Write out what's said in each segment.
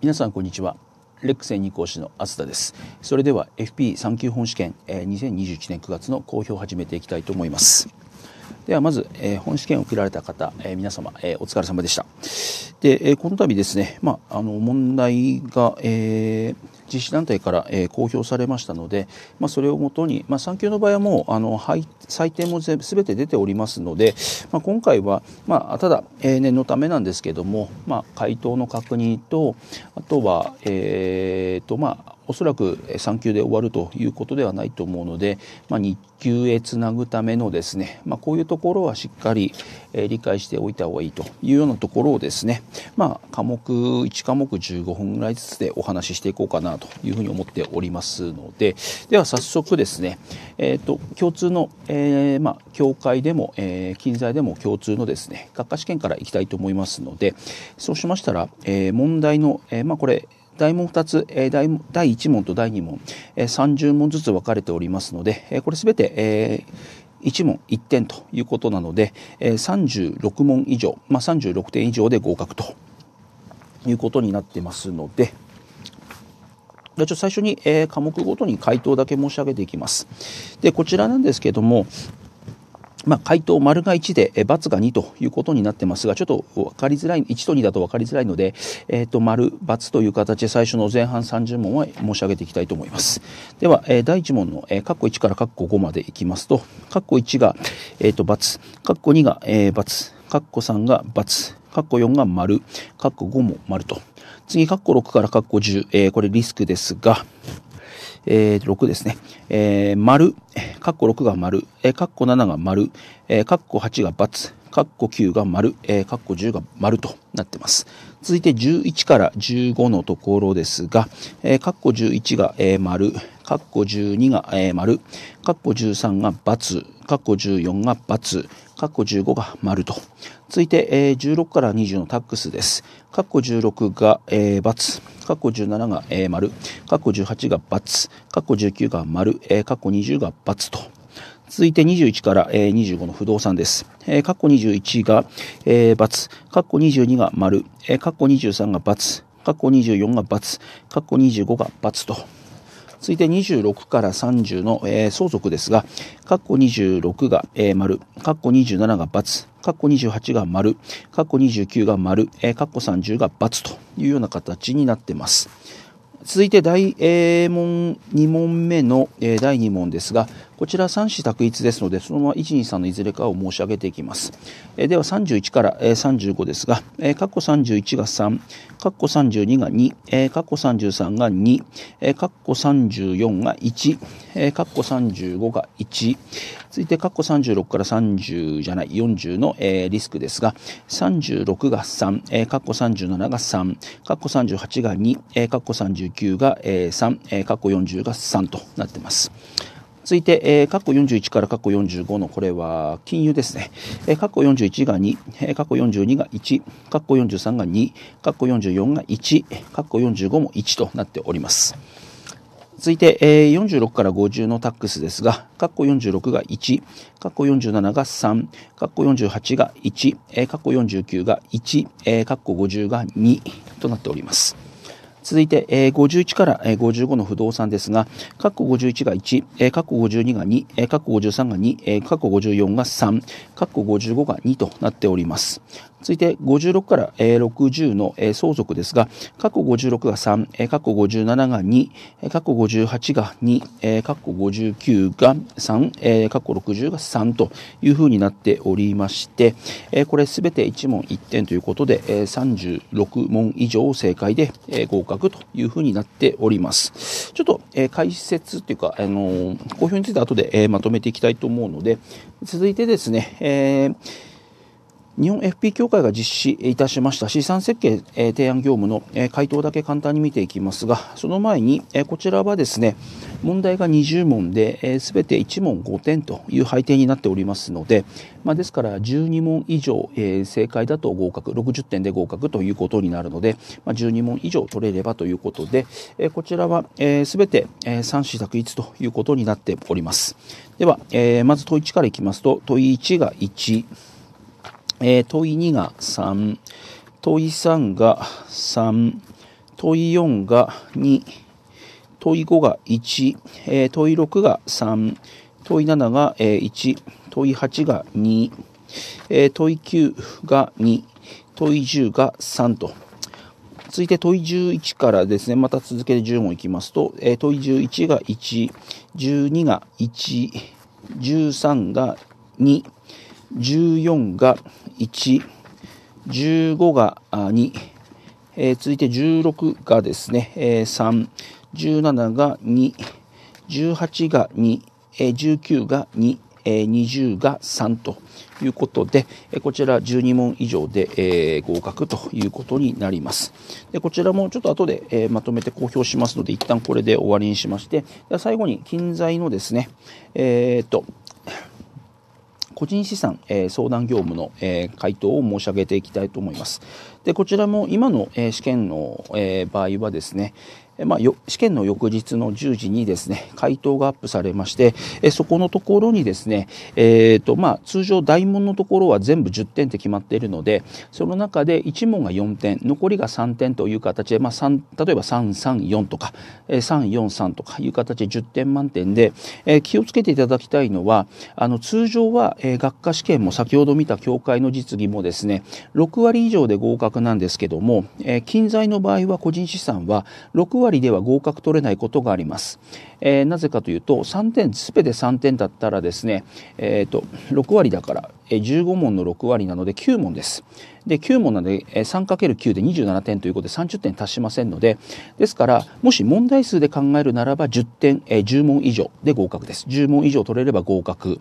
皆さんこんにちはレック専任講師の厚田ですそれでは FP3 級本試験2021年9月の公表を始めていきたいと思いますではまず本試験を受けられた方皆様お疲れ様でしたで、この度ですね、まあ、あの問題が、えー、実施団体から、えー、公表されましたので、まあ、それをもとに、まあ、産休の場合はもうあの採点もすべて出ておりますので、まあ、今回は、まあ、ただ、えー、念のためなんですけども、まあ、回答の確認とあとは、えーとまあ、おそらく3級で終わるということではないと思うので、まあ、2級へつなぐためのですね、まあ、こういうところはしっかり理解しておいた方がいいというようなところをですね、まあ、科目1科目15分ぐらいずつでお話ししていこうかなというふうに思っておりますのででは早速ですね、えーと、共通の、えー、まあ、教会でも、えー、近在でも共通のですね学科試験からいきたいと思いますのでそうしましたら、えー、問題の、えー、まあ、これ大問2つ、え第1問と第2問、え30問ずつ分かれておりますので、えこれすべて、え1問1点ということなので、え36問以上、まあ、36点以上で合格ということになってますので、じゃちょっと最初に、え科目ごとに回答だけ申し上げていきます。で、こちらなんですけども、まあ、回答丸が1で、×が2ということになってますが、ちょっと分かりづらい、1と2だと分かりづらいので、えー、と、丸、×という形で最初の前半30問は申し上げていきたいと思います。では、えー、第1問の、えー、カッコ1からカッコ5までいきますと、カッコ1が、えー、と、×、カッコ2が、えー、×、カッコ3が×、カッコ4が丸、カッコ5も丸と。次、カッコ6からカッコ10、えー、これリスクですが、えー、6ですね。えー、丸、カッコ6が丸、えカッコ7が丸、えカッコ8が×、括弧9が丸、えー、括弧10が丸となってます。続いて11から15のところですが、えー、括弧11が、えー、丸、括弧12が、えー、丸、括弧13が×、括弧14が×、括弧15が丸と。続いて、えー、16から20のタックスです。括弧16が、×、括弧17が、えー、丸、括弧18が×、括弧19が丸、えー、20が×と。続いて21から25の不動産です。括弧21が×、括弧22が丸、括弧23が×、括弧24が×、括弧25が×と。続いて26から30の、相続ですが、括弧26が、丸、括弧27が×、括弧28が丸、括弧29が丸、括弧30が×というような形になっています。続いて第、え問2問目の、え第2問ですが、こちら3子択一ですので、そのまま1、2、3のいずれかを申し上げていきます。えでは31から、えー、35ですが、えー、括弧31が3、括弧32が2、えー、括弧33が2、えー、括弧34が1、えー、括弧35が1、続いて括弧36から30じゃない、40の、えー、リスクですが、36が3、えー、括弧37が3、括弧38が2、えー、括弧3 49が、え3、え括弧40が3となってます。続いて、え括弧41から括弧45のこれは金融ですね。え括弧41が2、え括弧42が1、括弧43が2、括弧44が1、括弧45も1となっております。続いて、え46から50のタックスですが、括弧46が1、括弧47が3、括弧48が1、え括弧49が1、え括弧50が2となっております。続いて、えー、51から、えー、55の不動産ですが、括弧51が1、えー、括弧52が2、えー、括弧53が2、えー、括弧54が3、括弧55が2となっております。続いて56から60の相続ですが、過去56が3、過去57が2、過去58が2、過去59が3、過去60が3というふうになっておりまして、これすべて1問1点ということで、36問以上正解で合格というふうになっております。ちょっと解説というか、あの、公表について後でまとめていきたいと思うので、続いてですね、えー日本 FP 協会が実施いたしました資産設計、提案業務の、回答だけ簡単に見ていきますが、その前に、こちらはですね、問題が20問で、すべて1問5点という配点になっておりますので、まあ、ですから12問以上、正解だと合格、60点で合格ということになるので、まあ、12問以上取れればということで、こちらは、すべて、三子択一ということになっております。では、まず問1からいきますと、問1が1、えー、問い2が3、問い3が3、問い4が2、問い5が1、えー、問い6が3、問い7が、え1、問い8が2、えー、問い9が2、問い10が3と。続いて問い11からですね、また続けて10問いきますと、えー、問い11が1、12が1、13が2、14が1、15が2、えー、続いて16がですね、えー、3、17が2、18が2、えー、19が2、えー、20が3ということで、えこちら12問以上で、え合格ということになります。でこちらもちょっと後で、えまとめて公表しますので、一旦これで終わりにしまして、最後に近在のですね、えっと、個人資産、えー、相談業務の、えー、回答を申し上げていきたいと思います。でこちらも今の、えー、試験の、え場合はですね、まあ、試験の翌日の10時にですね、回答がアップされまして、えそこのところにですね、えーとまあ、通常大問のところは全部10点って決まっているので、その中で1問が4点、残りが3点という形で、まあ、例えば334とか、343とかいう形で10点満点で、え気をつけていただきたいのは、あの通常は、え学科試験も先ほど見た教会の実技もですね、6割以上で合格なんですけども、え近在の場合は個人資産は6割では合格取れないことがあります。えー、なぜかというと、3点、すべて3点だったらですね、えーと、6割だから、え15問の6割なので9問です。で、9問なので、え 3×9 で27点ということで30点足しませんので、ですから、もし問題数で考えるならば10点、えー、10問以上で合格です。10問以上取れれば合格。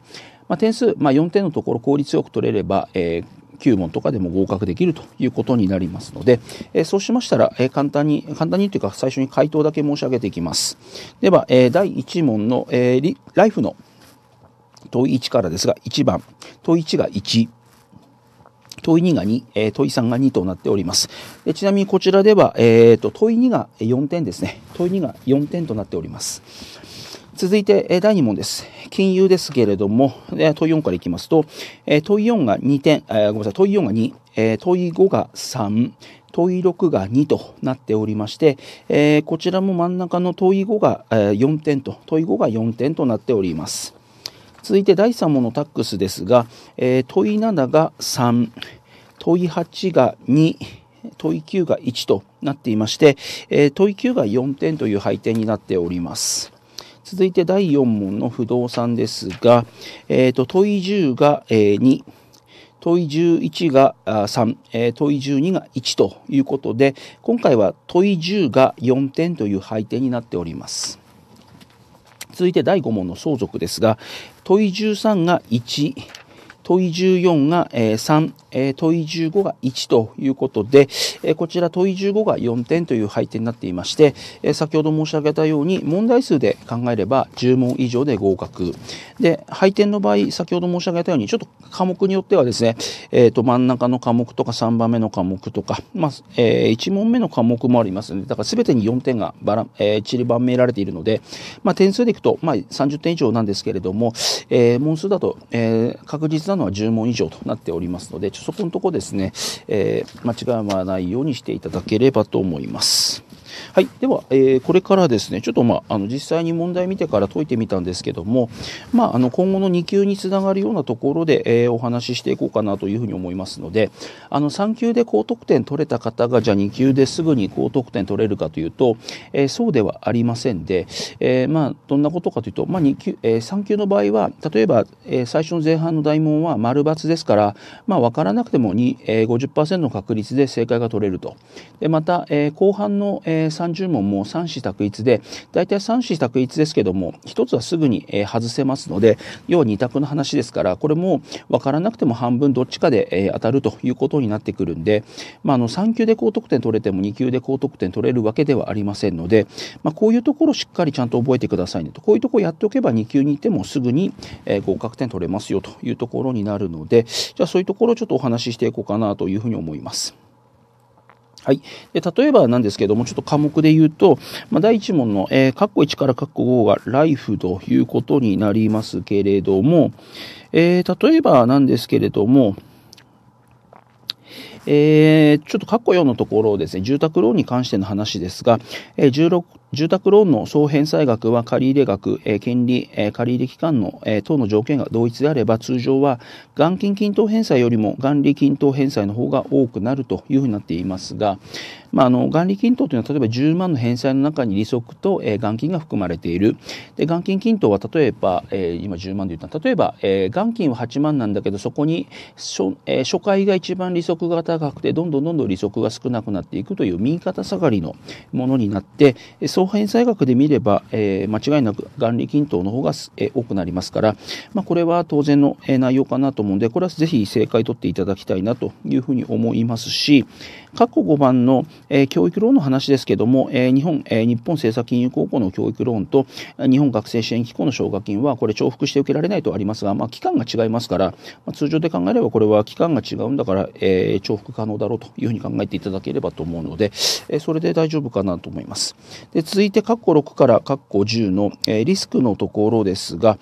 まあ、点数、まあ、4点のところ効率よく取れれば、えー、9問とかでも合格できるということになりますので、えそうしましたら、え簡単に簡単にというか最初に回答だけ申し上げていきます。では、え第1問の、えライフの問い1からですが1番問い1が1。問い2が2、え問い3が2となっております。でちなみにこちらでは、えーと、と問い2が4点ですね。問い2が4点となっております。続いて、第2問です。金融ですけれども、問4からいきますと、問4が2点、ごめんなさい、問4が2、問い5が3、問い6が2となっておりまして、えこちらも真ん中の問い5が、え4点と、問い5が4点となっております。続いて第3問のタックスですが、え問い7が3、問い8が2、問い9が1となっていまして、え問い9が4点という配点になっております。続いて第4問の不動産ですが、えっ、ー、と、問い10が、え2、問い11が3、え問い12が1ということで、今回は問い10が4点という配点になっております。続いて第5問の相続ですが、問い13が1、問い14が3、え問い15が1ということで、えこちら問い15が4点という配点になっていまして、え先ほど申し上げたように問題数で考えれば10問以上で合格。で、配点の場合、先ほど申し上げたように、ちょっと科目によってはですね、えっ、ー、と、真ん中の科目とか3番目の科目とか、まあ、えー、1問目の科目もありますので、だから全てに4点がばら、えー、散りばめられているので、まあ、点数でいくと、まあ、30点以上なんですけれども、えー、問数だと、えー、確実なのは10問以上となっておりますので、ちょっとそこのとこですね、えー、間違いはないようにしていただければと思います。はい。では、えー、これからですね、ちょっとまあ、あの、実際に問題見てから解いてみたんですけども、まあ、あの、今後の2級につながるようなところで、えー、お話ししていこうかなというふうに思いますので、あの、3級で高得点取れた方が、じゃあ2級ですぐに高得点取れるかというと、えー、そうではありませんで、えー、まあ、どんなことかというと、まあ、2級、えー、3級の場合は、例えば、えー、最初の前半の大問は丸×ですから、まあ、わからなくても2、えー、50%の確率で正解が取れると。で、また、えー、後半の、えーえ30問も3子択一で、大体3子択一ですけども、1つはすぐに、え外せますので、要は2択の話ですから、これも分からなくても半分どっちかで、え当たるということになってくるんで、まあ、あの3級で高得点取れても2級で高得点取れるわけではありませんので、まあ、こういうところしっかりちゃんと覚えてくださいねと。こういうところやっておけば2級に行ってもすぐに、え合格点取れますよというところになるので、じゃあそういうところをちょっとお話ししていこうかなというふうに思います。はい。で例えばなんですけども、ちょっと科目で言うと、まあ、第1問の、えー、括弧1から括弧5がライフということになりますけれども、えー、例えばなんですけれども、えー、ちょっとッコ4のところですね、住宅ローンに関しての話ですが、えー、住宅ローンの総返済額は借入額、えー、権利、えー、借入期間の、えー、等の条件が同一であれば、通常は元金均等返済よりも元利均等返済の方が多くなるというふうになっていますが、まあ、あの、元利均等というのは、例えば10万の返済の中に利息と、えー、元金が含まれている。で、元金均等は、例えば、えー、今10万で言った例えば、えー、元金は8万なんだけど、そこに初、えー、初回が一番利息が高くて、どんどんどんどん利息が少なくなっていくという右肩下がりのものになって、総返済額で見れば、えー、間違いなく元利均等の方が、えー、多くなりますから、まあ、これは当然の、えー、内容かなと思うんで、これはぜひ正解取っていただきたいなというふうに思いますし、過去5番の、え教育ローンの話ですけども、え日本、え日本政策金融高校の教育ローンと日本学生支援機構の奨学金はこれ重複して受けられないとありますが、まあ、期間が違いますから、まあ、通常で考えればこれは期間が違うんだから、え重複可能だろうというふうに考えていただければと思うので、えそれで大丈夫かなと思います。で続いて、括弧6から括弧10の、えリスクのところですが、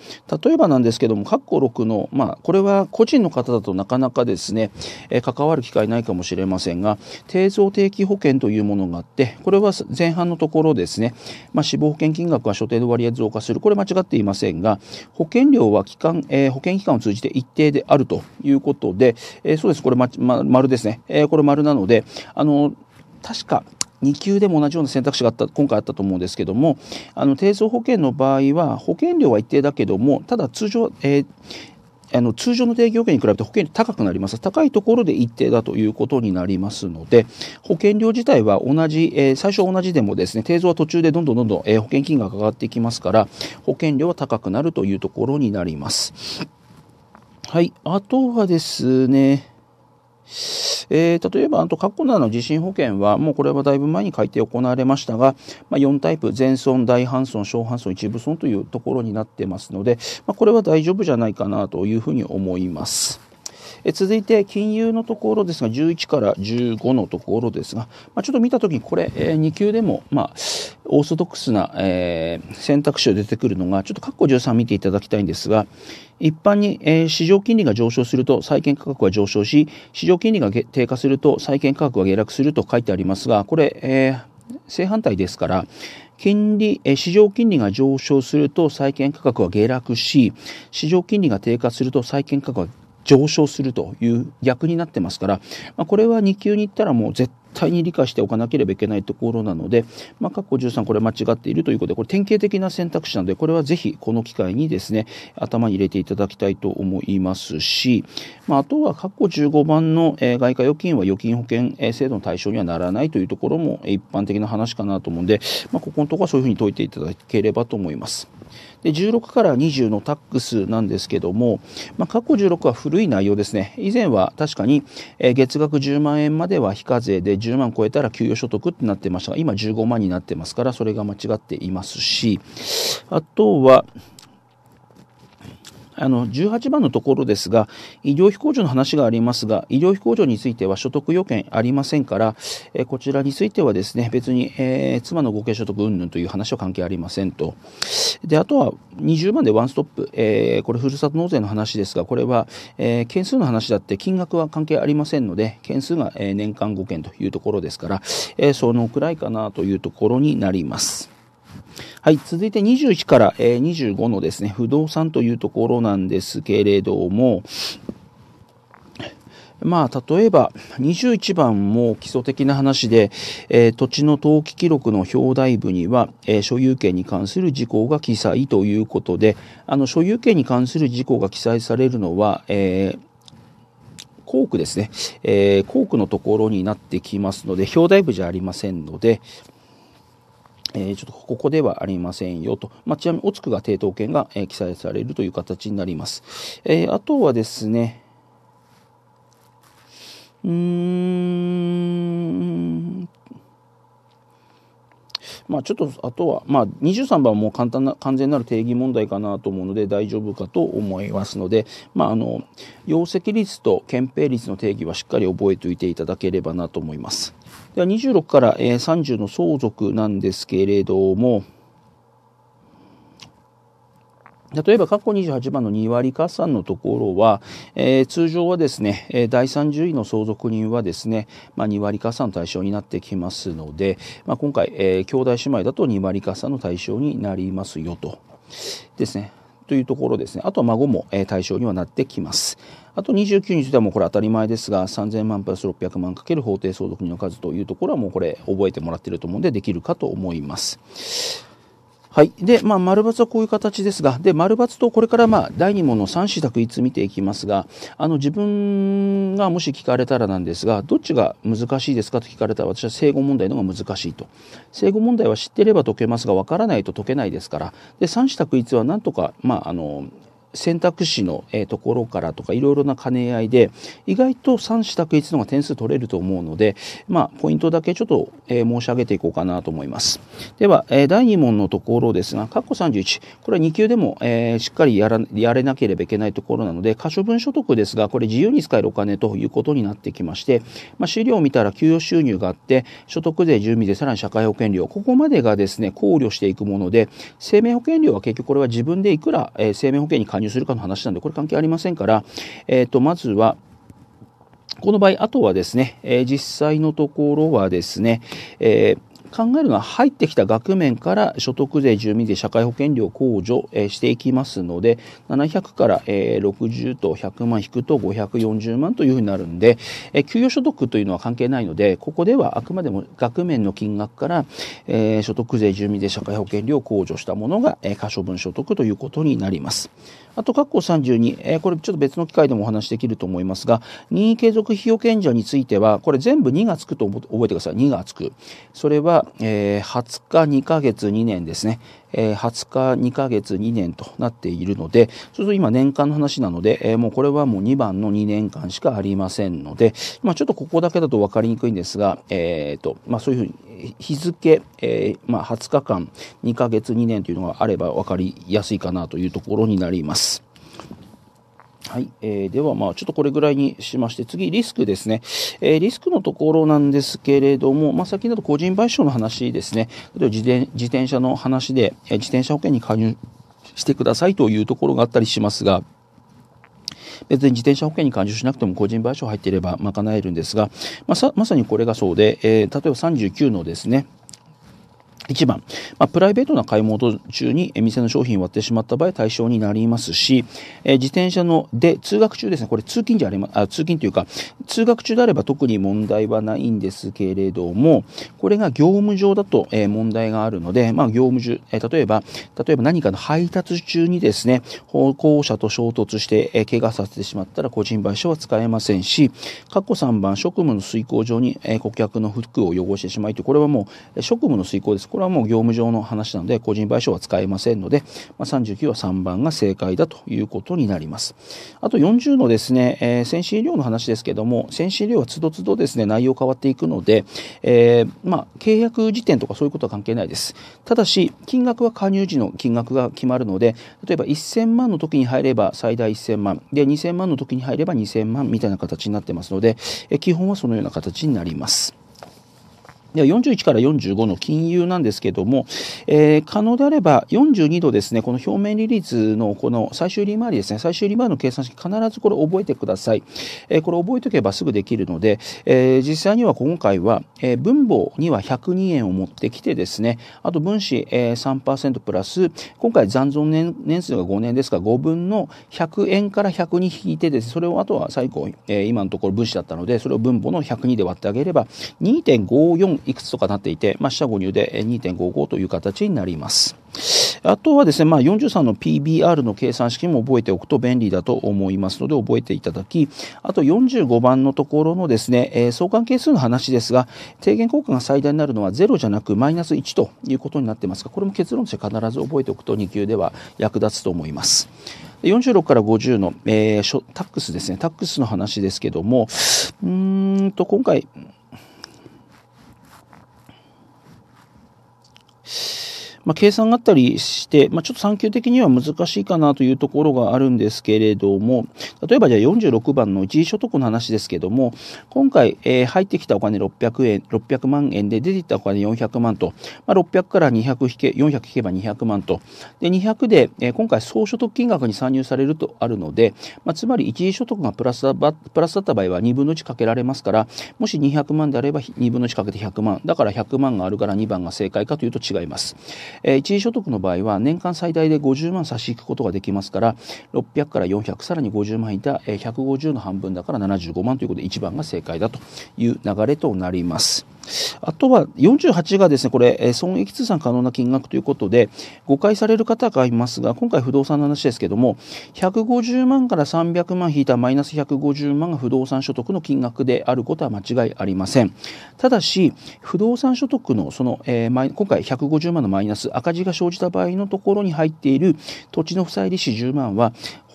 例えばなんですけども、括弧6の、まあ、これは個人の方だとなかなかですね、え関わる機会ないかもしれませんが、定増定期保険というものがあってこれは前半のところですね、まあ、死亡保険金額は所定の割合増加するこれ間違っていませんが保険料は期間、えー、保険期間を通じて一定であるということで、えー、そうですこれま、ま、丸ですね、えー、これ丸なのであの確か2級でも同じような選択肢があった今回あったと思うんですけどもあの定常保険の場合は保険料は一定だけどもただ通常、えーあの通常の定期保険に比べて保険料高くなります高いところで一定だということになりますので保険料自体は同じ、えー、最初同じでもですね定増は途中でどんどんどんどん、えー、保険金が上がってきますから保険料は高くなるというところになります。はい、あとはですねえー、例えば、あと、過去の地震保険は、もうこれはだいぶ前に改定行われましたが、まあ、4タイプ、全損、大半損、小半損、一部損というところになってますので、まあ、これは大丈夫じゃないかなというふうに思います。え続いて金融のところですが11から15のところですが、まあ、ちょっと見たときにこれ、えー、2級でも、まあ、オーソドックスな、えー、選択肢が出てくるのがちょっとッコ13見ていただきたいんですが一般に、えー、市場金利が上昇すると債券価格は上昇し市場金利が低下すると債券価格は下落すると書いてありますがこれ、えー、正反対ですから金利、市場金利が上昇すると債券価格は下落し、市場金利が低下すると債券価格は上昇するという逆になってますから、まあ、これは2級に行ったらもう絶対に理解しておかなければいけないところなので、まあ、括弧13これ間違っているということで、これ典型的な選択肢なので、これはぜひこの機会にですね、頭に入れていただきたいと思いますし、まあ、あとは括弧15番の、外貨預金は預金保険制度の対象にはならないというところも一般的な話かなと思うんで、まあ、ここのところはそういうふうに解いていただければと思います。で16から20のタックスなんですけども、まあ、過去16は古い内容ですね以前は確かに月額10万円までは非課税で10万超えたら給与所得ってなってましたが今15万になってますからそれが間違っていますしあとはあの18番のところですが、医療費控除の話がありますが、医療費控除については所得要件ありませんから、えこちらについてはですね、別に、えー、妻の合計所得云々という話は関係ありませんと。で、あとは20番でワンストップ、えー、これふるさと納税の話ですが、これは、えー、件数の話だって金額は関係ありませんので、件数が、え年間5件というところですから、えそのくらいかなというところになります。はい、続いて21から、え25のですね、不動産というところなんですけれども、まあ、例えば21番も基礎的な話で、えー、土地の登記記録の表題部には、えー、所有権に関する事項が記載ということであの所有権に関する事項が記載されるのは、えー区ですね、えー、校区のところになってきますので、表題部じゃありませんので、えちょっとここではありませんよと。まあ、ちなみに、おつくが抵当権が、え記載されるという形になります。えあとはですね、うーん、まあ、ちょっとあとは、まあ、23番はもう簡単な完全なる定義問題かなと思うので大丈夫かと思いますので、まあ、あの容積率と憲兵率の定義はしっかり覚えておいていただければなと思います。では26から30の相続なんですけれども、例えば、過去28番の2割加算のところは、えー、通常はですね、えー、第30位の相続人はですね、まあ、2割加算の対象になってきますので、まあ、今回、えー、兄弟姉妹だと2割加算の対象になりますよと。ですね。というところですね。あとは孫も対象にはなってきます。あと29についてはもうこれ当たり前ですが、3000万プラス600万かける法定相続人の数というところはもうこれ覚えてもらっていると思うんでできるかと思います。はい。で、まあ、丸抜はこういう形ですが、で、丸抜とこれからまあ、第2問の三子択一見ていきますが、あの、自分がもし聞かれたらなんですが、どっちが難しいですかと聞かれたら、私は正誤問題の方が難しいと。正誤問題は知ってれば解けますが、わからないと解けないですから、で、三子択一はなんとか、まあ、あの、選択肢の、えところからとかいろいろな兼ね合いで意外と三者択一のが点数取れると思うので、まあ、ポイントだけちょっと、え申し上げていこうかなと思います。では、え第2問のところですが、括弧31、これは2級でも、えしっかりやらやれなければいけないところなので、可処分所得ですが、これ自由に使えるお金ということになってきまして、まあ、資料を見たら給与収入があって、所得税、住民税、さらに社会保険料、ここまでがですね、考慮していくもので、生命保険料は結局これは自分でいくら、え生命保険に加入入するかの話なんで、これ関係ありませんから、えっ、ー、と、まずは、この場合、あとはですね、えー、実際のところはですね、えー考えるのは入ってきた額面から所得税、住民税、社会保険料を控除、していきますので、700から、60と100万引くと540万というふうになるんで、給与所得というのは関係ないので、ここではあくまでも額面の金額から、所得税、住民税、社会保険料を控除したものが、可処分所得ということになります。あと、括弧32、えこれちょっと別の機会でもお話できると思いますが、任意継続費用検証については、これ全部2がつくと覚えてください。2がつく。それは、えー、20日、2ヶ月、2年ですね。え20日2ヶ月2年となっているので、そうすると今年間の話なので、えもうこれはもう2番の2年間しかありませんので、まあ、ちょっとここだけだと分かりにくいんですが、えっ、ー、と、まあ、そういうふうに日付、えー、まあ、20日間2ヶ月2年というのがあれば分かりやすいかなというところになります。はい。えー、では、まあ、ちょっとこれぐらいにしまして、次、リスクですね。えー、リスクのところなんですけれども、まあ、先だと個人賠償の話ですね。例えば自転、自転車の話で、えー、自転車保険に加入してくださいというところがあったりしますが、別に自転車保険に加入しなくても個人賠償入っていれば賄えるんですが、まあ、さまさにこれがそうで、えー、例えば39のですね、1番、まあ、プライベートな買い物中に店の商品を割ってしまった場合対象になりますし、えー、自転車ので通学中ですね、これ通勤じゃありま、あ通勤というか、通学中であれば特に問題はないんですけれども、これが業務上だと、えー、問題があるので、まあ、業務中、えー、例えば、例えば何かの配達中にですね、歩行者と衝突して、えー、怪我させてしまったら個人賠償は使えませんし、過去3番、職務の遂行上に、え顧客の服を汚してしまいと、これはもう職務の遂行です。これはもう業務上の話なので個人賠償は使えませんので、まあ、39は3番が正解だということになります。あと40のですね、えー、先進医療の話ですけども先進医療はつどつどですね内容変わっていくので、えー、まあ、契約時点とかそういうことは関係ないです。ただし金額は加入時の金額が決まるので例えば1000万の時に入れば最大1000万で2000万の時に入れば2000万みたいな形になってますので、えー、基本はそのような形になります。では41から45の金融なんですけども、えー、可能であれば42度ですね、この表面利率のこの最終利回りですね、最終利回りの計算式必ずこれ覚えてください。えー、これ覚えておけばすぐできるので、えー、実際には今回は、えー、分母には102円を持ってきてですね、あと分子、えー、3%プラス、今回残存年年数が5年ですから5分の100円から102引いてです、ね、それをあとは最後、えー、今のところ分子だったので、それを分母の102で割ってあげれば2.54いくつとかなっていて、まあ、下5入で2.55という形になります。あとはですね、まあ、43の PBR の計算式も覚えておくと便利だと思いますので覚えていただき、あと45番のところのですね、えー、相関係数の話ですが、低減効果が最大になるのは0じゃなくマイナス1ということになってますが、これも結論として必ず覚えておくと2級では役立つと思います。46から50の、えー、タックスですね、タックスの話ですけども、うんと今回、Shh. まあ、計算があったりして、まあ、ちょっと3級的には難しいかなというところがあるんですけれども、例えばじゃあ46番の一時所得の話ですけども、今回、えー、入ってきたお金600円、600万円で出てきたお金400万と、まあ、600から200引け、400引けば200万と、で、200で、えー、今回総所得金額に算入されるとあるので、まあ、つまり一時所得がプラスだプラスだった場合は2分の1かけられますから、もし200万であれば2分の1かけて100万、だから100万があるから2番が正解かというと違います。えー、一時所得の場合は年間最大で50万差し引くことができますから600から400さらに50万引いた、えー、150の半分だから75万ということで1番が正解だという流れとなります。あとは48がですね、これ、損益通算可能な金額ということで、誤解される方がいますが、今回不動産の話ですけども、150万から300万引いたマイナス150万が不動産所得の金額であることは間違いありません。ただし、不動産所得のその、えー、今回150万のマイナス、赤字が生じた場合のところに入っている土地の負債利子10万は、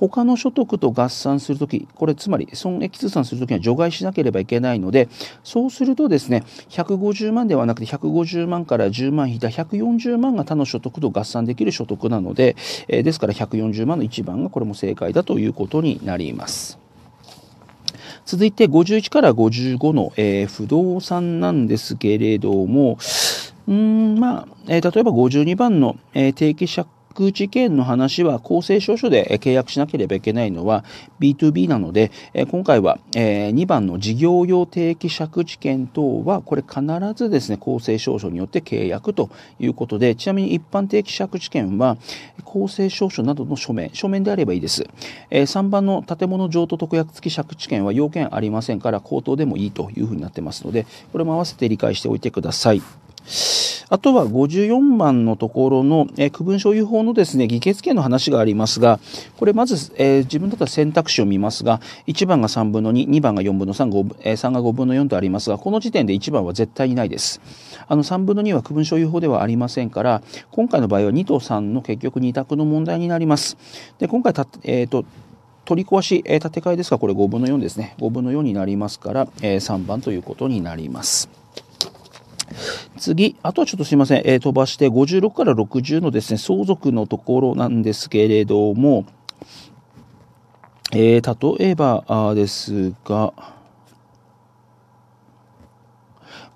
他の所得と合算するとき、これつまり損益通算するときには除外しなければいけないので、そうするとですね、150万ではなくて150万から10万引いた140万が他の所得と合算できる所得なので、えですから140万の1番がこれも正解だということになります。続いて51から55の、えー、不動産なんですけれども、うんまあえー、例えば52番の、えー、定期借空地権の話は公正証書で契約しなければいけないのは B2B なので、今回は2番の事業用定期借地権等は、これ必ずですね、公正証書によって契約ということで、ちなみに一般定期借地権は、公正証書などの書面、書面であればいいです。3番の建物譲渡特約付き借地権は要件ありませんから、口頭でもいいというふうになってますので、これも合わせて理解しておいてください。あとは54番のところの、えー、区分所有法のですね、議決権の話がありますが、これまず、えー、自分だったら選択肢を見ますが、1番が3分の2、2番が4分の3、えー、3が5分の4とありますが、この時点で1番は絶対にないです。あの3分の2は区分所有法ではありませんから、今回の場合は2と3の結局2択の問題になります。で、今回た、えー、と、取り壊し、えー、建て替えですが、これ5分の4ですね。5分の4になりますから、えー、3番ということになります。次、あとはちょっとすいません、えー、飛ばして56から60のですね、相続のところなんですけれども、えー、例えばですが、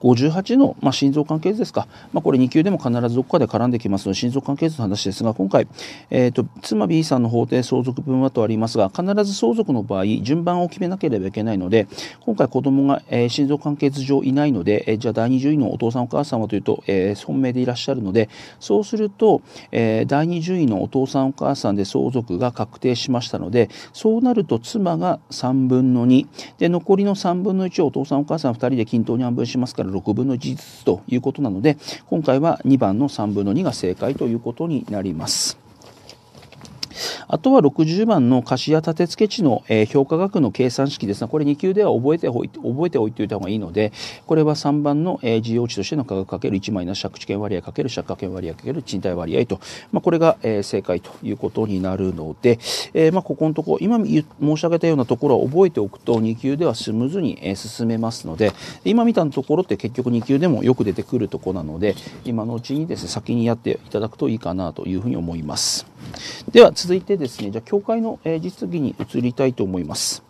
58の、まあ、心臓関係図ですか、まあ、これ2級でも必ずどこかで絡んできます心臓関係図の話ですが今回、えーと、妻 B さんの法定相続分はとありますが必ず相続の場合順番を決めなければいけないので今回子供が、えー、心臓関係図上いないので、えー、じゃあ第20位のお父さんお母さんはというと、えー、本命でいらっしゃるのでそうすると、えー、第20位のお父さんお母さんで相続が確定しましたのでそうなると妻が3分の2で残りの3分の1をお父さんお母さん2人で均等に半分しますから6分の1ずつということなので今回は2番の3分の2が正解ということになります。あとは60番の貸しや建付地の、評価額の計算式ですが、これ2級では覚えておいて、覚えておいておいた方がいいので、これは3番の、事業地としての価格かける1マイナス借地権割合かける借家権割合かける賃貸割合と、まあ、これが、正解ということになるので、えー、まあここのところ、今申し上げたようなところは覚えておくと2級ではスムーズに、進めますので、今見たところって結局2級でもよく出てくるところなので、今のうちにですね、先にやっていただくといいかなというふうに思います。では続いてですね、じゃあ、教会の、え実技に移りたいと思います。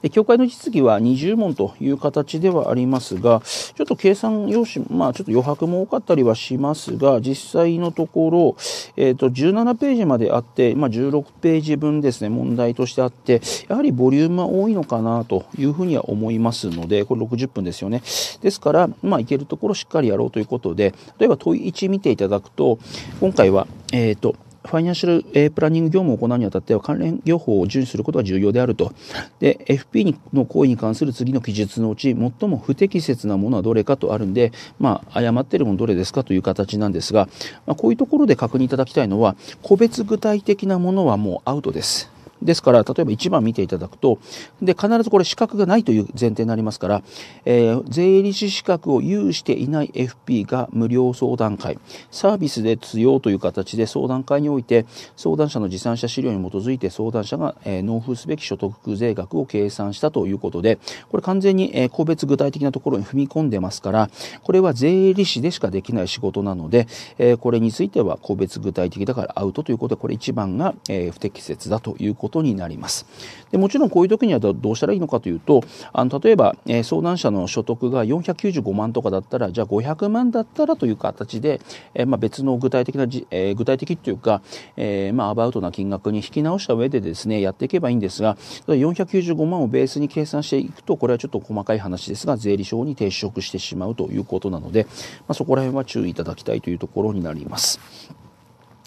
で教会の実技は20問という形ではありますが、ちょっと計算用紙、まあちょっと余白も多かったりはしますが、実際のところ、えっ、ー、と、17ページまであって、まあ16ページ分ですね、問題としてあって、やはりボリュームは多いのかなというふうには思いますので、これ60分ですよね。ですから、まあいけるところしっかりやろうということで、例えば問い1見ていただくと、今回は、えっ、ー、と、ファイナンシャル、えー、プランニング業務を行うにあたっては関連業法を遵守することが重要であると。で、FP の行為に関する次の記述のうち、最も不適切なものはどれかとあるんで、まあ、誤っているものどれですかという形なんですが、まあ、こういうところで確認いただきたいのは、個別具体的なものはもうアウトです。ですから、例えば1番見ていただくと、で、必ずこれ資格がないという前提になりますから、えー、税理士資格を有していない FP が無料相談会、サービスで通用という形で相談会において、相談者の持参者資料に基づいて相談者が、えー、納付すべき所得税額を計算したということで、これ完全に、えー、個別具体的なところに踏み込んでますから、これは税理士でしかできない仕事なので、えー、これについては個別具体的だからアウトということで、これ1番が、えー、不適切だということことになります。でもちろんこういう時にはどうしたらいいのかというとあの例えば、えー、相談者の所得が495万とかだったらじゃあ500万だったらという形で、えー、まあ、別の具体的なじ、えー、具体的というか、えまあ、アバウトな金額に引き直した上でですねやっていけばいいんですが495万をベースに計算していくとこれはちょっと細かい話ですが税理証に抵触してしまうということなので、まあ、そこら辺は注意いただきたいというところになります。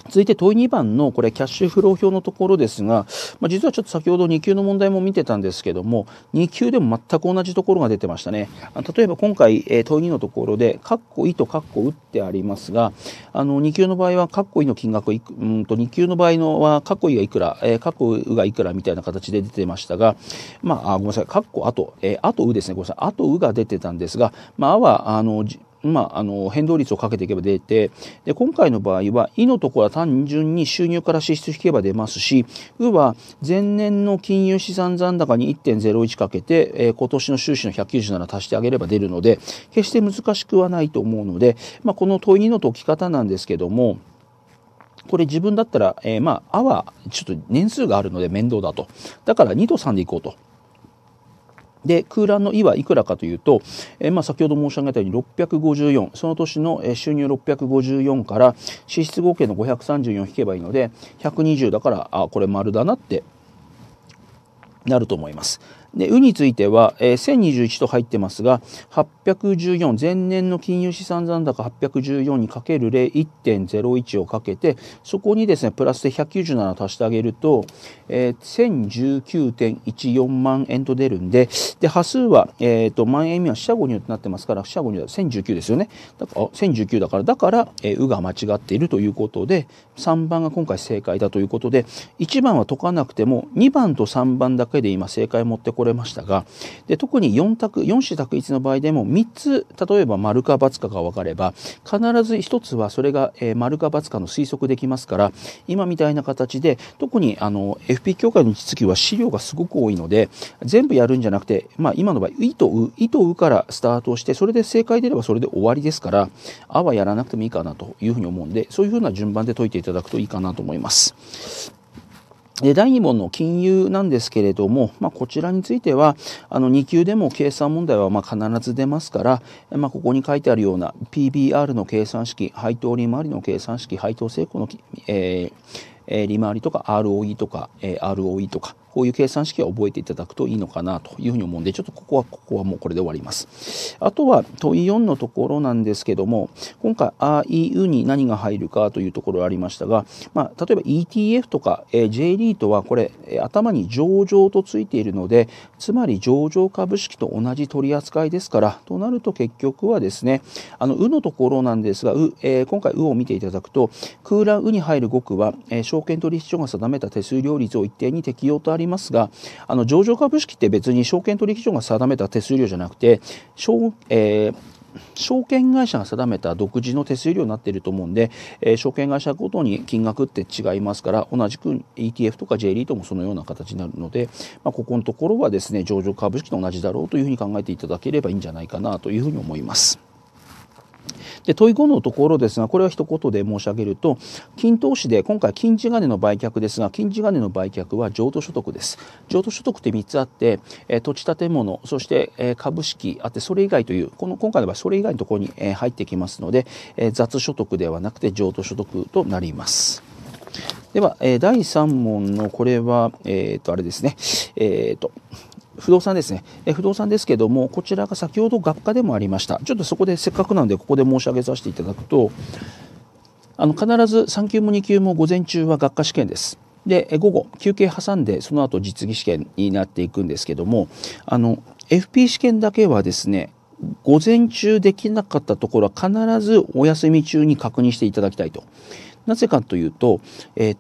続いて問い2番のこれキャッシュフロー表のところですが、まあ、実はちょっと先ほど2級の問題も見てたんですけども2級でも全く同じところが出てましたね例えば今回、え問い2のところで「カッコい」と「カッコう」ってありますがあの2級の場合は「カッコい」の金額うんと2級の場合のは「カッコい」がいくら「えー、カッコう」がいくらみたいな形で出てましたが、まあ、あごめんなさい「カッコあと」えあとう」ですねごめんなさい「あとう」が出てたんですが「まあ」はあのまあ、あの変動率をかけていけば出てで今回の場合は「い」のところは単純に収入から支出引けば出ますし「う」は前年の金融資産残高に1.01かけて、えー、今年の収支の197足してあげれば出るので決して難しくはないと思うので、まあ、この問い2の解き方なんですけどもこれ自分だったら、えー、まあ、あはちょっと年数があるので面倒だと。だから2と3でいこうと。で空欄の「い」はいくらかというと、えー、まあ、先ほど申し上げたように654その年の収入654から支出合計の534引けばいいので120だからあこれ丸だなってなると思います。で、ウについては、えー、1021と入ってますが、814、前年の金融資産残高814にかける0、1.01をかけて、そこにですね、プラスで197足してあげると、えー、1019.14万円と出るんで、で、波数は、えっ、ー、と、万円目は四捨五入なってますから、四捨五入は1019ですよね。だから、1019だから、だから、えー、ウが間違っているということで、3番が今回正解だということで、1番は解かなくても、2番と3番だけで今正解持ってこれましたがで特に 4, 択4種択一の場合でも3つ例えば丸か×かが分かれば必ず1つはそれが、え丸か×かの推測できますから今みたいな形で特にあの FP 協会の実機は資料がすごく多いので全部やるんじゃなくて、まあ、今の場合「い」と「う」「い」と「う」からスタートしてそれで正解出ればそれで終わりですから「あ」はやらなくてもいいかなというふうに思うんでそういうふうな順番で解いていただくといいかなと思います。第2問の金融なんですけれども、まあ、こちらについては、あの2級でも計算問題はま必ず出ますから、まあ、ここに書いてあるような PBR の計算式、配当利回りの計算式、配当成功の、えー利回りとか ROE とか、え ROE とか、こういう計算式は覚えていただくといいのかなというふうに思うんで、ちょっとここは、ここはもうこれで終わります。あとは問い4のところなんですけども、今回、あ、い、うに何が入るかというところありましたが、まあ、例えば ETF とか、えー、J リートはこれ、頭に上場とついているので、つまり上場株式と同じ取り扱いですから、となると結局はですね、あの、うのところなんですが、う、えー、今回、うを見ていただくと、空欄うに入る5区は、えー、証券取引所が定めた手数料率を一定に適用とありりますがあの上場株式って別に証券取引所が定めた手数料じゃなくて、えー、証券会社が定めた独自の手数料になっていると思うんで、えー、証券会社ごとに金額って違いますから同じく ETF とか J リートもそのような形になるので、まあ、ここのところはですね上場株式と同じだろうというふうに考えていただければいいんじゃないかなというふうに思います。で問い5のところですがこれは一言で申し上げると金投資で今回金地金の売却ですが金地金の売却は譲渡所得です譲渡所得って3つあって、え土地建物そして、え株式あってそれ以外というこの今回の場合それ以外のところに、え入ってきますので、え雑所得ではなくて譲渡所得となります。では、え第3問のこれは、えっ、と、あれですね、えっ、と、不動産ですね、え不動産ですけども、こちらが先ほど学科でもありました、ちょっとそこでせっかくなので、ここで申し上げさせていただくと、あの必ず3級も2級も午前中は学科試験です。で、午後、休憩挟んで、その後実技試験になっていくんですけども、あの、FP 試験だけはですね、午前中できなかったところは必ずお休み中に確認していただきたいと。なぜかというと、えっ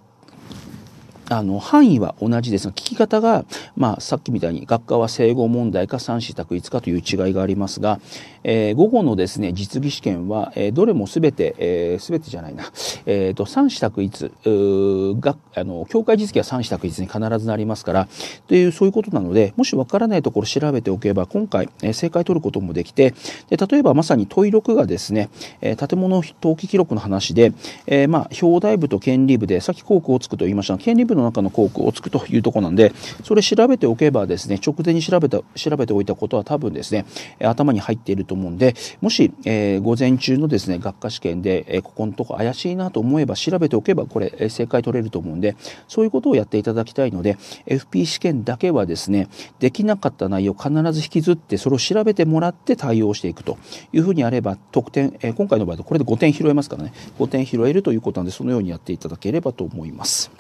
あの範囲は同じですが聞き方が、まあ、さっきみたいに学科は整合問題か三子択一かという違いがありますが、えー、午後のですね実技試験は、えー、どれもすべて、えー、てじゃないな、えーと、三子択一うがあの教会実技は三子択一に必ずなりますからというそういうことなのでもしわからないところ調べておけば今回、えー、正解取ることもできてで例えばまさに問い6がですね、えー、建物登記記録の話で、えーまあ、表題部と権利部でさっき校をつくと言いましたが権利部の中の校区をつくというとこなんで、それ調べておけばですね、直前に調べた、調べておいたことは多分ですね、頭に入っていると思うんで、もし、えー、午前中のですね、学科試験で、えー、ここのとこ怪しいなと思えば調べておけば、これ、えー、正解取れると思うんで、そういうことをやっていただきたいので、FP 試験だけはですね、できなかった内容を必ず引きずって、それを調べてもらって対応していくというふうにやれば、得点、えー、今回の場合はとこれで5点拾えますからね、5点拾えるということなんで、そのようにやっていただければと思います。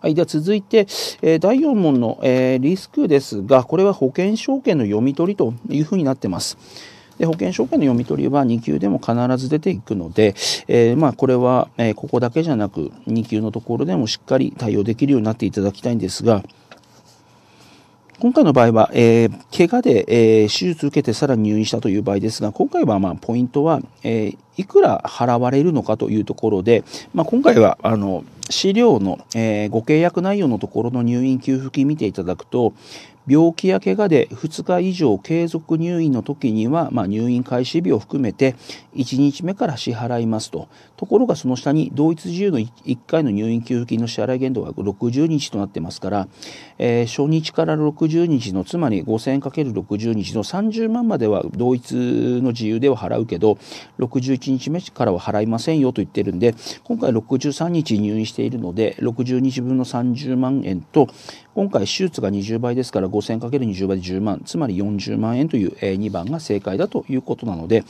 はい、では続いて、えー、第4問の、えー、リスクですが、これは保険証券の読み取りというふうになってます。で保険証券の読み取りは2級でも必ず出ていくので、えー、まあ、これは、えここだけじゃなく2級のところでもしっかり対応できるようになっていただきたいんですが、今回の場合は、えー、怪我で、えー、手術受けてさらに入院したという場合ですが、今回は、まあ、ポイントは、えー、いくら払われるのかというところで、まあ、今回は、あの、資料の、えー、ご契約内容のところの入院給付金見ていただくと、病気や怪我で2日以上継続入院の時には、まあ、入院開始日を含めて1日目から支払いますと。ところがその下に同一自由の1回の入院給付金の支払い限度が60日となってますから、えー、初日から60日のつまり5000円 ×60 日の30万までは同一の自由では払うけど61日目からは払いませんよと言ってるんで今回63日入院しているので60日分の30万円と、今回手術が20倍ですから 5000×20 倍で10万つまり40万円という2番が正解だということなので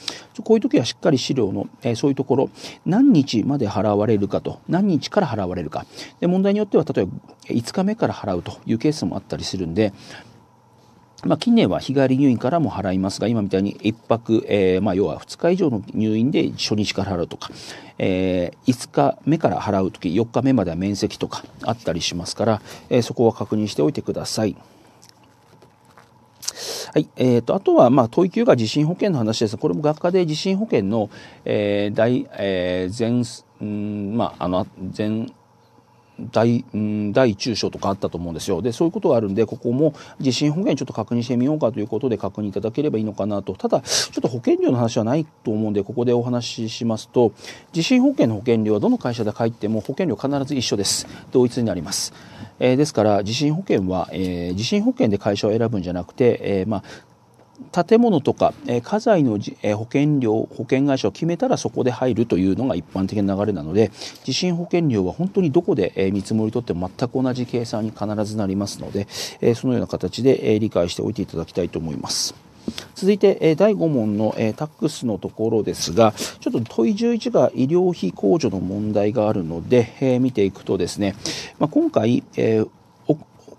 こういう時はしっかり資料のそういうところ何日まで払われるかと何日から払われるかで問題によっては例えば5日目から払うというケースもあったりするんでまあ、近年は日帰り入院からも払いますが、今みたいに1泊、えー、まあ、要は2日以上の入院で初日から払うとか、えー、5日目から払うとき、4日目までは面積とかあったりしますから、えー、そこは確認しておいてください。はい、えっ、ー、と、あとは、まあ、問いが地震保険の話です。これも学科で地震保険の、えー、大、えー、全、うん、まあ、あの、全、大大中小とかあったと思うんですよでそういうことがあるんでここも地震保険ちょっと確認してみようかということで確認いただければいいのかなとただちょっと保険料の話はないと思うんでここでお話ししますと地震保険の保険料はどの会社で入っても保険料必ず一緒です同一になります、えー、ですから地震保険は、えー、地震保険で会社を選ぶんじゃなくて、えー、まあ、建物とか、え家財の、え保険料保険会社を決めたらそこで入るというのが一般的な流れなので地震保険料は本当にどこで、え見積もりとっても全く同じ計算に必ずなりますので、えそのような形で、え理解しておいていただきたいと思います。続いて、え第5問の、えタックスのところですがちょっと問い11が医療費控除の問題があるので、え見ていくとですね、ま今回、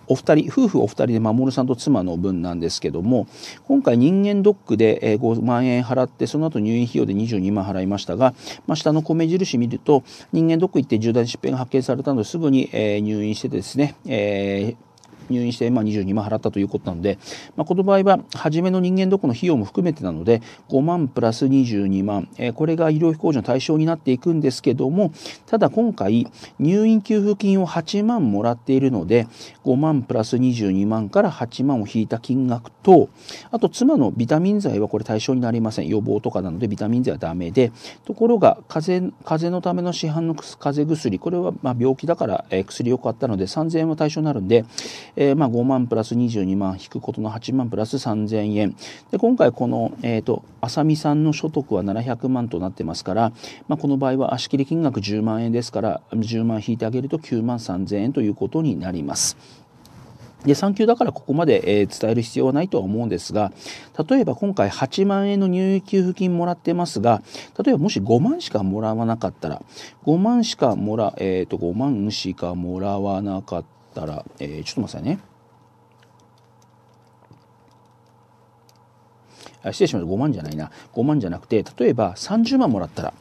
お二人夫婦お二人で守さんと妻の分なんですけども今回人間ドックで5万円払ってその後入院費用で22万払いましたが、まあ、下の米印見ると人間ドック行って重大疾病が発見されたのですぐに入院してですね、えー入院して、まあ、22万払ったということなので、まあ、この場合は初めの人間ドックの費用も含めてなので5万プラス22万、えー、これが医療費控除の対象になっていくんですけどもただ今回入院給付金を8万もらっているので5万プラス22万から8万を引いた金額とあと妻のビタミン剤はこれ対象になりません予防とかなのでビタミン剤はダメでところが風邪のための市販の風邪薬これはま病気だから薬よ買ったので3000円は対象になるんで、えー、まあ、5万プラス22万引くことの8万プラス3000円で今回この、えーと、浅見さんの所得は700万となってますから、まあ、この場合は足切り金額10万円ですから10万引いてあげると9万3000円ということになります。で産休だからここまで、えー、伝える必要はないとは思うんですが例えば今回8万円の入院給付金もらってますが例えばもし5万しかもらわなかったら5万しかもら、えーと、5万しかもらわなかったったら、えー、ちょっと待ってくださいね。失礼しました5万じゃないな5万じゃなくて例えば30万もらったら、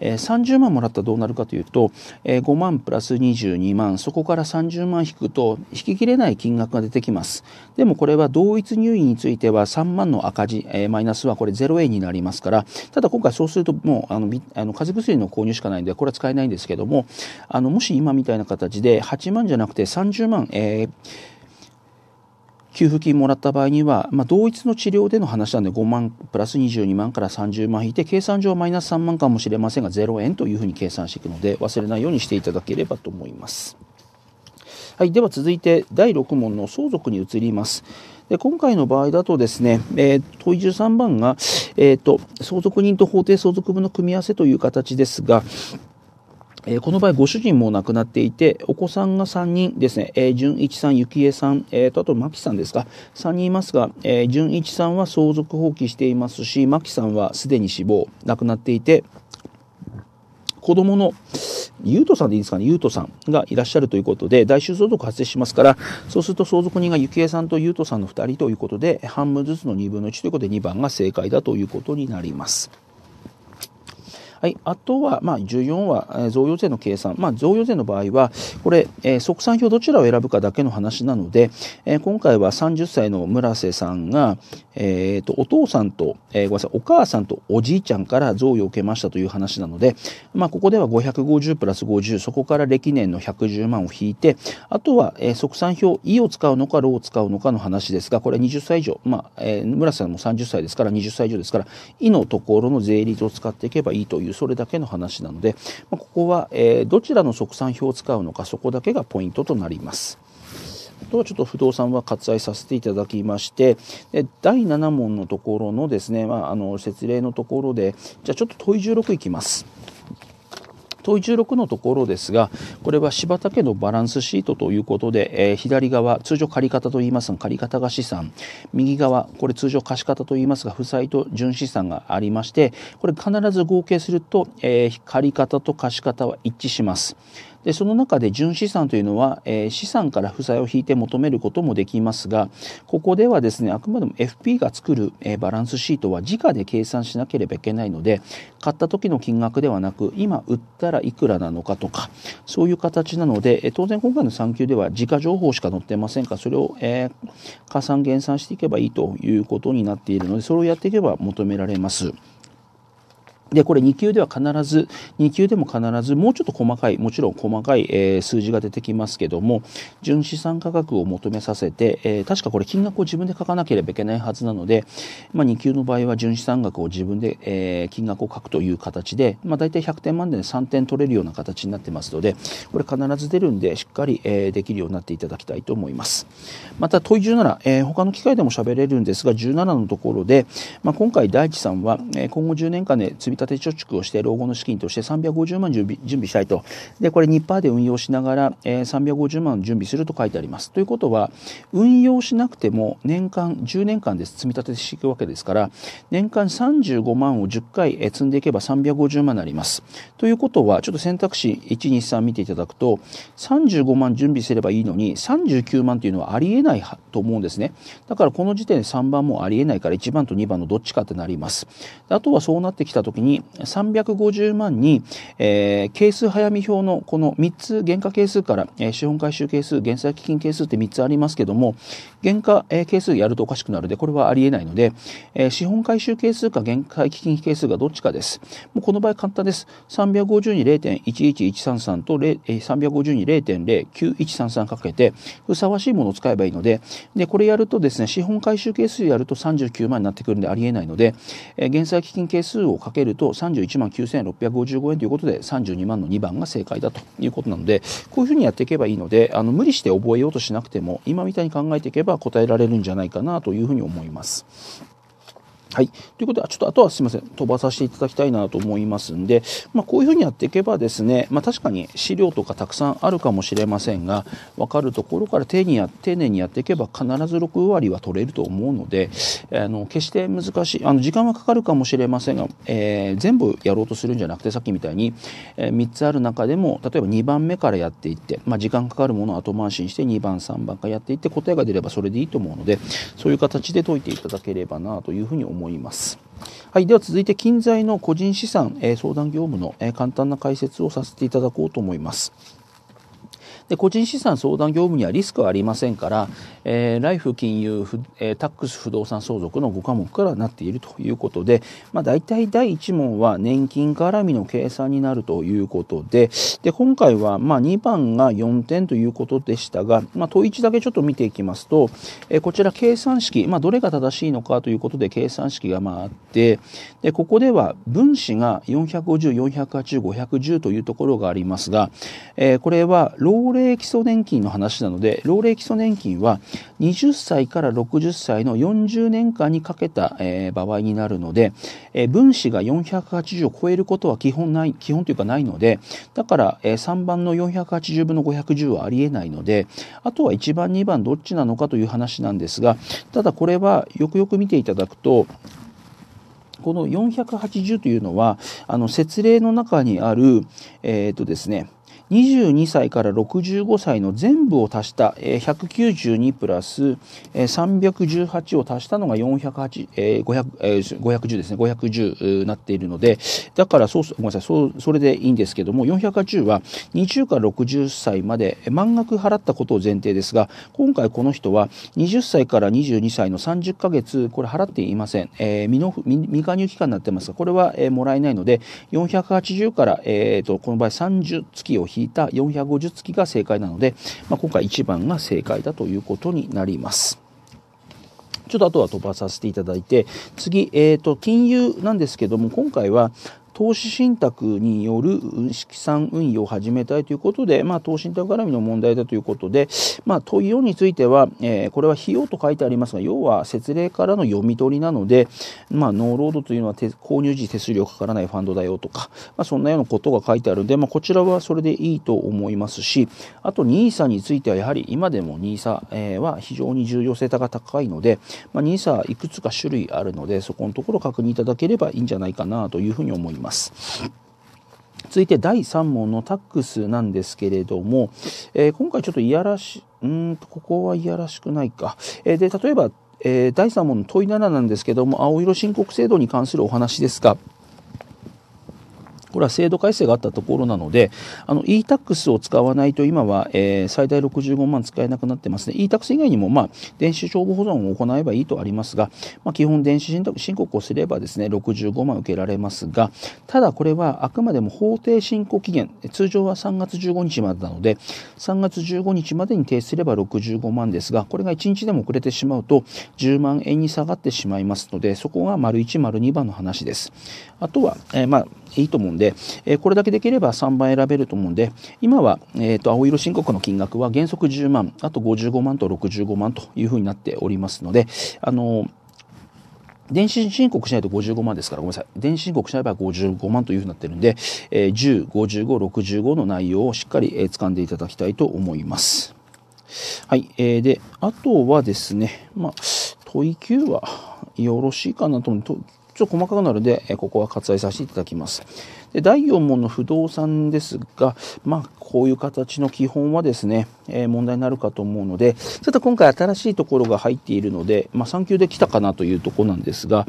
えー、30万もらったらどうなるかというと、えー、5万プラス22万そこから30万引くと引ききれない金額が出てきますでもこれは同一入院については3万の赤字、えー、マイナスはこれ0円になりますからただ今回そうするともうあのあの風邪薬の購入しかないのでこれは使えないんですけどもあのもし今みたいな形で8万じゃなくて30万、えー給付金もらった場合には、まあ、同一の治療での話なので5万プラス22万から30万引いて計算上はマイナス3万かもしれませんが0円というふうに計算していくので忘れないようにしていただければと思います。はい、では続いて第6問の相続に移ります。で今回の場合だとですね、えー、問13番が、えーと相続人と法定相続分の組み合わせという形ですが、えこの場合、ご主人も亡くなっていて、お子さんが3人ですね、えー、純一さん、幸恵さん、えー、とあと、牧さんですか、3人いますが、えー、純一さんは相続放棄していますし、牧さんはすでに死亡、亡くなっていて、子供の、ゆうとさんでいいですかね、ゆうとさんがいらっしゃるということで、大衆相続発生しますから、そうすると相続人が幸恵さんとゆうとさんの2人ということで、半分ずつの2分の1ということで、2番が正解だということになります。はい、あとは、まあ、14は、贈与税の計算、まあ、贈与税の場合は、これ、えー、即算表どちらを選ぶかだけの話なので、えー、今回は30歳の村瀬さんが、えー、と、お父さんと、えー、ごめんなさい、お母さんとおじいちゃんから贈与を受けましたという話なので、まあ、ここでは550プラス50、そこから歴年の110万を引いて、あとは、えー、即算表、E を使うのか、ロを使うのかの話ですが、これは20歳以上、まあ、えー、村瀬さんも30歳ですから、20歳以上ですから、E のところの税率を使っていけばいいという、それだけの話なので、まあ、ここは、えー、どちらの即算表を使うのか、そこだけがポイントとなります。とはちょっと不動産は割愛させていただきまして、第7問のところのですね、まあ、あの、説明のところで、じゃあちょっと問16いきます。問16のところですが、これは柴田家のバランスシートということで、えー、左側、通常借方と言いますが、借方が資産、右側、これ通常貸方と言いますが、負債と純資産がありまして、これ必ず合計すると、えー、借方と貸方は一致します。でその中で純資産というのは、えー、資産から負債を引いて求めることもできますがここではですねあくまでも FP が作る、えー、バランスシートは時価で計算しなければいけないので買った時の金額ではなく今売ったらいくらなのかとかそういう形なので、えー、当然今回の産休では時価情報しか載ってませんからそれを、え加算減算していけばいいということになっているのでそれをやっていけば求められます。で、これ2級では必ず、2級でも必ず、もうちょっと細かい、もちろん細かい、えー、数字が出てきますけども、純資産価格を求めさせて、えー、確かこれ金額を自分で書かなければいけないはずなので、まあ、2級の場合は純資産額を自分で、えー、金額を書くという形で、まあ、大体100点満点で3点取れるような形になってますので、これ必ず出るんで、しっかり、えー、できるようになっていただきたいと思います。また、問い17、えー、他の機会でも喋れるんですが、17のところで、まあ、今回大地さんは、えー、今後10年間で積み立建て貯蓄をして老後の資金として350万準備準備したいとでこれ2%で運用しながら、えー、350万準備すると書いてありますということは運用しなくても年間10年間で積み立てしていくわけですから年間35万を10回積んでいけば350万になりますということはちょっと選択肢123見ていただくと35万準備すればいいのに39万というのはありえないと思うんですねだからこの時点で3番もありえないから1番と2番のどっちかってなりますあとはそうなってきた時にに350万に、えー、係数早見表のこの3つ原価係数から、えー、資本回収係数、減債基金係数って3つありますけども、原価、えー、係数やるとおかしくなるで、これはありえないので、えー、資本回収係数か減価基金係数がどっちかです。もうこの場合簡単です。350に0.11133と、えー、350に0.09133かけて、ふさわしいものを使えばいいので、で、これやるとですね、資本回収係数やると39万になってくるんでありえないので、えー、減債基金係数をかけるると31万9655円ということで32万の2番が正解だということなのでこういうふうにやっていけばいいのであの無理して覚えようとしなくても今みたいに考えていけば答えられるんじゃないかなというふうに思います。はい。ということで、ちょっとあとはすいません、飛ばさせていただきたいなと思いますんで、まあ、こういうふうにやっていけばですね、まあ、確かに資料とかたくさんあるかもしれませんが、分かるところから丁寧に丁寧にやっていけば必ず6割は取れると思うので、あの決して難しい、あの時間はかかるかもしれませんが、えー、全部やろうとするんじゃなくて、さっきみたいに、えー、3つある中でも、例えば2番目からやっていって、まあ、時間かかるものを後回しにして2番、3番からやっていって答えが出ればそれでいいと思うので、そういう形で解いていただければなというふうに思います。思います。はい、では続いて近在の個人資産、え相談業務の、え簡単な解説をさせていただこうと思います。で個人資産相談業務にはリスクはありませんから、えー、ライフ金融、えー、タックス不動産相続の5科目からなっているということで、まあ、大体第1問は年金絡みの計算になるということでで今回はま2番が4点ということでしたが、まあ、問1だけちょっと見ていきますと、えー、こちら計算式、まあ、どれが正しいのかということで計算式がまあってでここでは分子が450、480、510というところがありますが、えこれは老齢齢基礎年金の話なので老齢基礎年金は20歳から60歳の40年間にかけた、えー、場合になるので、えー、分子が480を超えることは基本ない基本というかないのでだから、えー、3番の480分の510はありえないのであとは1番2番どっちなのかという話なんですがただこれはよくよく見ていただくとこの480というのはあの例の中にあるえっ、ー、とですね22歳から65歳の全部を足した192プラス318を足したのが5 1 0ですね、510なっているので、だからそう、ごめんなさい、そう、それでいいんですけども、480は20から60歳まで満額払ったことを前提ですが、今回この人は20歳から22歳の30ヶ月、これ払っていません。えー、未の未未加入期間になってますが、これは、えもらえないので、480から、えー、と、この場合30月を引引いた450付きが正解なので、まあ、今回1番が正解だということになります。ちょっと後は飛ばさせていただいて、次、えっ、ー、と、金融なんですけども、今回は、投資信託による資産運用を始めたいということで、まあ、投資信託絡みの問題だということで、まあ、問い4については、えー、これは費用と書いてありますが、要は説例からの読み取りなので、まあ、ノーロードというのは購入時手数料かからないファンドだよとか、まあ、そんなようなことが書いてあるので、まあ、こちらはそれでいいと思いますし、あと NISA については、やはり今でも NISA は非常に重要性が高いので、まあ、NISA いくつか種類あるので、そこのところ確認いただければいいんじゃないかなというふうに思います。ます。続いて第3問のタックスなんですけれども、えー、今回ちょっといやらし、うんと、ここはいやらしくないか。えー、で、例えば、えー、第3問の問い7なんですけども、青色申告制度に関するお話ですが、これは制度改正があったところなので、あの e-tax を使わないと今は、えー、最大65万使えなくなってますね。e-tax 以外にも、まあ、電子帳簿保存を行えばいいとありますが、まあ、基本電子申告をすればですね、65万受けられますが、ただこれはあくまでも法定申告期限、通常は3月15日までなので、3月15日までに提出すれば65万ですが、これが1日でも遅れてしまうと10万円に下がってしまいますので、そこが丸1、丸2番の話です。あとは、えー、まあいいと思うんで、えこれだけできれば3番選べると思うんで、今は、えーと、青色申告の金額は原則10万、あと55万と65万というふうになっておりますので、あの電子申告しないと55万ですから、ごめんなさい。電子申告しない場合は55万というふうになってるんで、え10、55、65の内容をしっかり、え掴んでいただきたいと思います。はい。えー、で、あとはですね、まあ、問い9はよろしいかなと思う。ちょっと細かくなるので、ここは割愛させていただきます。で第4問の不動産ですが、まあ、こういう形の基本はですね、えー、問題になるかと思うので、ちょっと今回新しいところが入っているので、まあ、3級できたかなというとこなんですが、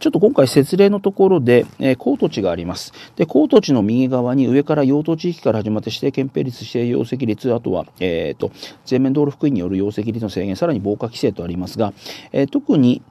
ちょっと今回説例のところで、えー、高土地があります。で、高土地の右側に上から用途地域から始まって指定憲兵率、指定容積率、あとは、えっ、ー、と、全面道路福井による容積率の制限、さらに防火規制とありますが、えー、特に、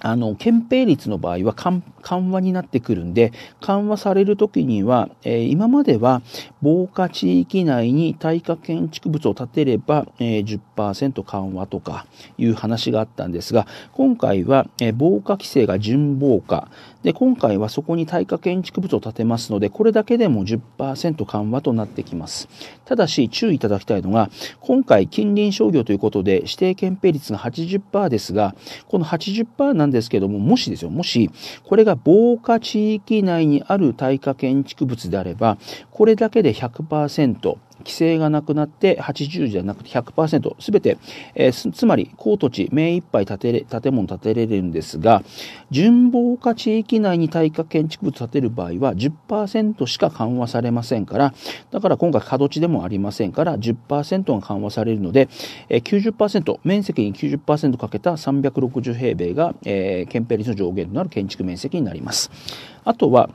あの、憲兵率の場合は緩和になってくるんで、緩和される時には、えー、今までは防火地域内に耐火建築物を建てれば、えー、10%緩和とかいう話があったんですが、今回は、えー、防火規制が純防火、で、今回はそこに耐火建築物を建てますので、これだけでも10%緩和となってきます。ただし、注意いただきたいのが、今回近隣商業ということで指定憲兵率が80%ですが、この80%なんですけども、もしですよ、もし、これが防火地域内にある耐火建築物であれば、これだけで100%規制がなくなって80じゃなくて100%べて、えー、つまり高土地目いっぱい建てれ建物建てれるんですが順防化地域内に耐火建築物建てる場合は10%しか緩和されませんからだから今回過土地でもありませんから10%が緩和されるので、えー、90%面積に90%かけた360平米が、えー、憲兵率の上限となる建築面積になります。あとは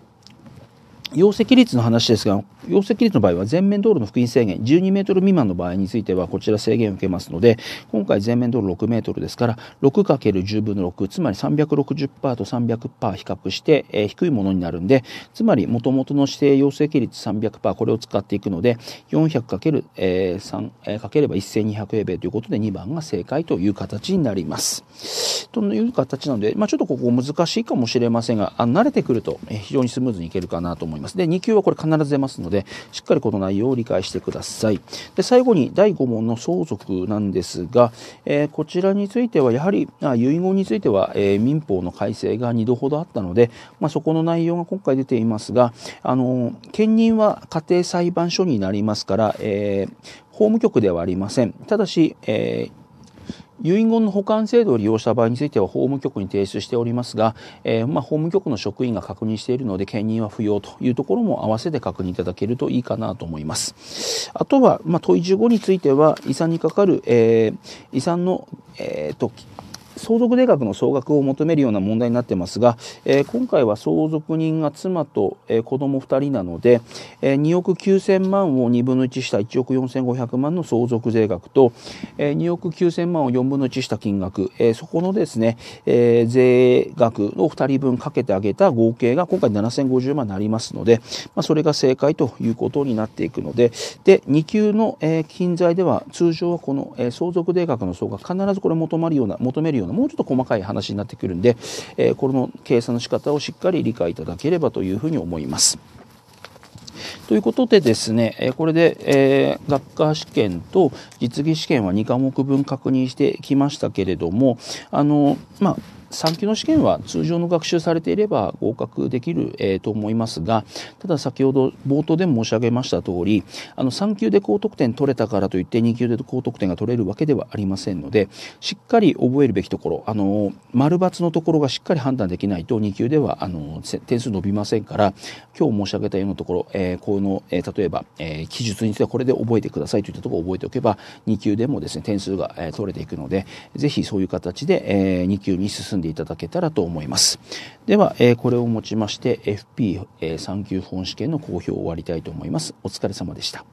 容積率の話ですが容積率の場合は全面道路の福音制限12メートル未満の場合についてはこちら制限を受けますので今回全面道路6メートルですから 6×10 分の6つまり360%と300%比較して、えー、低いものになるんでつまりもともとの指定容積率300%これを使っていくので 400×3 えーえー、かければ1200平米ということで2番が正解という形になります。という形なので、まあ、ちょっとここ難しいかもしれませんがあ慣れてくると非常にスムーズにいけるかなと思います。ます。で、2級はこれ必ず出ますので、しっかりこの内容を理解してください。で、最後に第5問の相続なんですが、えー、こちらについては、やはりあ遺言については、えー、民法の改正が2度ほどあったので、まあ、そこの内容が今回出ていますが、あのー、兼任は家庭裁判所になりますから、えー、法務局ではありません。ただし、えー遺言の保管制度を利用した場合については法務局に提出しておりますが、えー、まあ、法務局の職員が確認しているので兼任は不要というところも併せて確認いただけるといいかなと思います。あとは、まあ、問い15については遺産にかかる、えー、遺産の、えーと、相続税額の総額を求めるような問題になってますが、えー、今回は相続人が妻と、えー、子供2人なので、えー、2億9000万を2分の1した1億4500万の相続税額と、えー、2億9000万を4分の1した金額、えー、そこのですね、えー、税額の2人分かけてあげた合計が今回7050万になりますので、まあ、それが正解ということになっていくので、で、2級の、えー、金財では通常はこの、えー、相続税額の総額必ずこれ求まるような、求めるようなようなもうちょっと細かい話になってくるんで、えー、この計算の仕方をしっかり理解いただければというふうに思います。ということでですね、えこれで、えー、学科試験と実技試験は2科目分確認してきましたけれども、あの、まあ、3級の試験は通常の学習されていれば合格できる、えー、と思いますがただ先ほど冒頭でも申し上げました通りあの3級で高得点取れたからといって2級で高得点が取れるわけではありませんのでしっかり覚えるべきところあの丸抜のところがしっかり判断できないと2級ではあの点数伸びませんから今日申し上げたようなところ、えー、この、えー、例えば、えー、記述についてはこれで覚えてくださいといったところを覚えておけば2級でもですね点数が、えー、取れていくのでぜひそういう形で、えー、2級に進んででいただけたらと思います。では、えー、これをもちまして f p 3級本試験の公表を終わりたいと思います。お疲れ様でした。